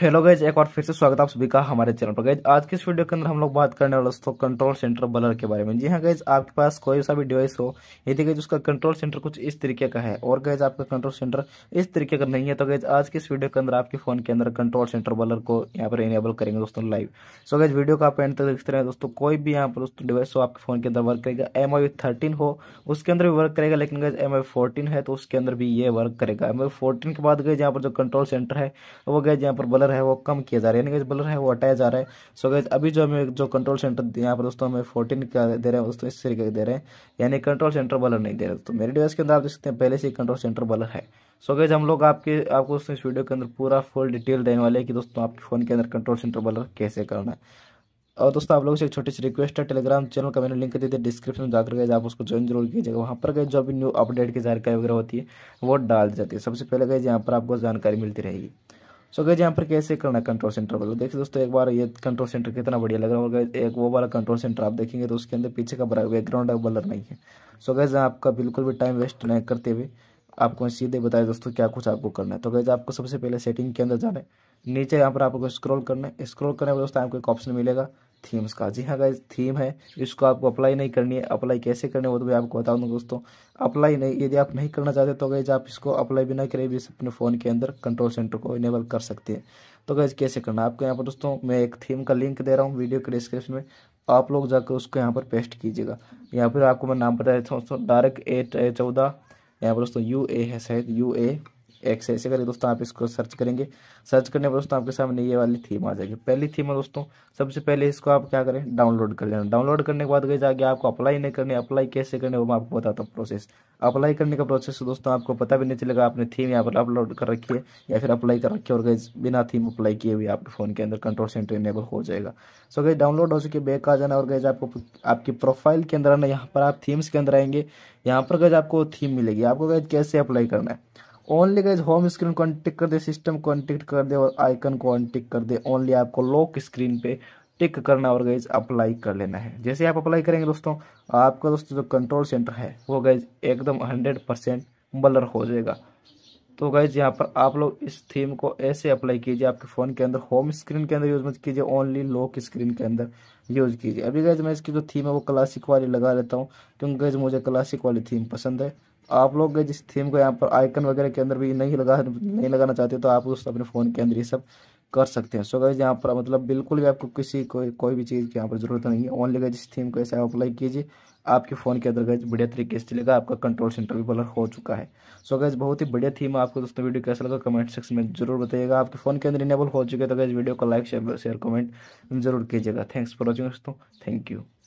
hello guys एक बार फिर से स्वागत आप सभी का हमारे चैनल पर गैज आज के इस वीडियो के अंदर हम लोग बात करने वाले दोस्तों कंट्रोल सेंटर बलर के बारे में जी हाँ गैज आपके पास कोई सा भी डिवाइस हो यदि गैज उसका कंट्रोल सेंटर कुछ इस तरीके का है और गैज आपका कंट्रोल सेंटर इस तरीके का नहीं है तो गैज आज के इस वीडियो के अंदर आपके फोन के अंदर कंट्रोल सेंटर बलर को यहाँ पर इनेबल करेंगे दोस्तों लाइव सो गैज वीडियो का आप एंड तक देखते रहे दोस्तों कोई भी यहाँ पर दोस्तों डिवाइस हो आपके फोन के अंदर वर्क करेगा एम आई थर्टीन हो उसके अंदर भी वर्क करेगा लेकिन गैज एम आई फोर्टीन है तो उसके अंदर भी ये वर्क करेगा एम आई के बाद गैज यहाँ पर जो कंट्रोल सेंटर है वो गैज यहाँ पर बलर ब्लर है वो कम किया जा रहा है यानी कि ब्लर है वो हटाया जा रहा है सो गैज अभी जो हमें जो कंट्रोल सेंटर यहाँ पर दोस्तों हमें फोर्टीन का दे रहे हैं दोस्तों इस तरीके दे रहे हैं यानी कंट्रोल सेंटर बलर नहीं दे रहे तो मेरे डिवाइस के अंदर आप देख सकते हैं पहले से कंट्रोल सेंटर बलर है सो गैज हम लोग आपके आपको दोस्तों इस वीडियो के अंदर पूरा फुल डिटेल देने वाले हैं कि दोस्तों आपके फ़ोन के अंदर कंट्रोल सेंटर बलर कैसे करना है और दोस्तों आप लोगों से एक छोटी सी रिक्वेस्ट है टेलीग्राम चैनल का मैंने लिंक दे दिया डिस्क्रिप्शन में जाकर गए आप उसको ज्वाइन जरूर कीजिएगा वहाँ पर गए जो भी न्यू अपडेट की जानकारी वगैरह होती है वो डाल जाती है सबसे पहले गए यहाँ पर आपको जानकारी मिलती रहेगी सो गए यहाँ पर कैसे करना है कंट्रोल सेंटर वाला देखिए दोस्तों एक बार ये कंट्रोल सेंटर कितना बढ़िया लग रहा होगा एक वो वाला कंट्रोल सेंटर आप देखेंगे तो उसके अंदर पीछे का बैकग्राउंड है बलर नहीं है सो so, गए आपका बिल्कुल भी टाइम वेस्ट नहीं करते हुए आपको सीधे बताया दोस्तों क्या कुछ आपको करना है तो गए आपको सबसे पहले सेटिंग के अंदर जाना है नीचे यहाँ पर आपको स्क्रॉल करना है स्क्रॉल करने पर दोस्तों आपको एक ऑप्शन मिलेगा थीम्स का जी हाँ गाइज थीम है इसको आपको अप्लाई नहीं करनी है अप्लाई कैसे करनी है वो तो मैं आपको बता दूँगा दोस्तों अप्लाई नहीं यदि आप नहीं करना चाहते तो गाइज आप इसको अप्लाई बिना करे भी अपने फ़ोन के अंदर कंट्रोल सेंटर को इनेबल कर सकते हैं तो गाइज कैसे करना है आपको यहाँ पर दोस्तों मैं एक थीम का लिंक दे रहा हूँ वीडियो के डिस्क्रिप्शन में आप लोग जाकर उसको यहाँ पर पेस्ट कीजिएगा यहाँ पर आपको मैं नाम बता देता हूँ दोस्तों डायरेक्ट ए चौदह यहाँ पर दोस्तों यू ए है शायद यू ए एक्स ऐसे करें दोस्तों आप इसको सर्च करेंगे सर्च करने पर दोस्तों आपके सामने ये वाली थीम आ जाएगी पहली थीम है दोस्तों सबसे पहले इसको आप क्या करें डाउनलोड कर लेना डाउनलोड करने के बाद गए जाके आपको अप्लाई नहीं करनी अप्लाई कैसे करने वो मैं आपको बताता हूँ प्रोसेस अप्लाई करने का प्रोसेस दोस्तों आपको पता भी नहीं चलेगा आपने थीम यहाँ पर अपलोड कर रखी है या फिर अप्लाई कर रखी है और गए बिना थीम अप्लाई किए हुए आपके फ़ोन के अंदर कंट्रोल सेंटर इनेबल हो जाएगा सो गई डाउनलोड हो चुके बैक आ जाना और गए आपको आपकी प्रोफाइल के अंदर आना यहाँ पर आप थीम्स के अंदर आएंगे यहाँ पर गए आपको थीम मिलेगी आपको गए कैसे अप्लाई करना है ओनली गाइज होम स्क्रीन को टिक कर दे सिस्टम को टिक कर दे और आइकन को टिक कर दे ओनली आपको लॉक स्क्रीन पे टिक करना और गैज अप्लाई कर लेना है जैसे आप अप्लाई करेंगे दोस्तों आपका दोस्तों जो कंट्रोल सेंटर है वो गैज एकदम हंड्रेड परसेंट ब्लर हो जाएगा तो गैज यहाँ पर आप लोग इस थीम को ऐसे अप्लाई कीजिए आपके फ़ोन के अंदर होम स्क्रीन के अंदर यूज़ मत कीजिए ओनली लॉक स्क्रीन के अंदर यूज़ कीजिए अभी गैज मैं इसकी जो थीम है वो क्लासिक वाली लगा लेता हूँ क्योंकि गैज मुझे क्लासिक वाली थीम पसंद है आप लोग जिस थीम को यहाँ पर आइकन वगैरह के अंदर भी नहीं लगा नहीं लगाना चाहते तो आप उस अपने फ़ोन के अंदर ये सब कर सकते हैं सो गाइज यहाँ पर मतलब बिल्कुल भी आपको किसी को कोई भी चीज़ की यहाँ पर ज़रूरत नहीं है ओनली गए जिस थीम को ऐसे आप अप्लाई कीजिए आपके फ़ोन के अंदर गए बढ़िया तरीके से चलेगा आपका कंट्रोल सेंटर भी बलर हो चुका है सो गैज बहुत ही बढ़िया थीम आपको दोस्तों वीडियो कैसा लगा कमेंट सेक्शन में जरूर बताइएगा आपके फ़ोन के अंदर इनेबल हो चुके तो गैज वीडियो को लाइक शेयर कमेंट जरूर कीजिएगा थैंक्स फॉर वॉचिंग दोस्तों थैंक यू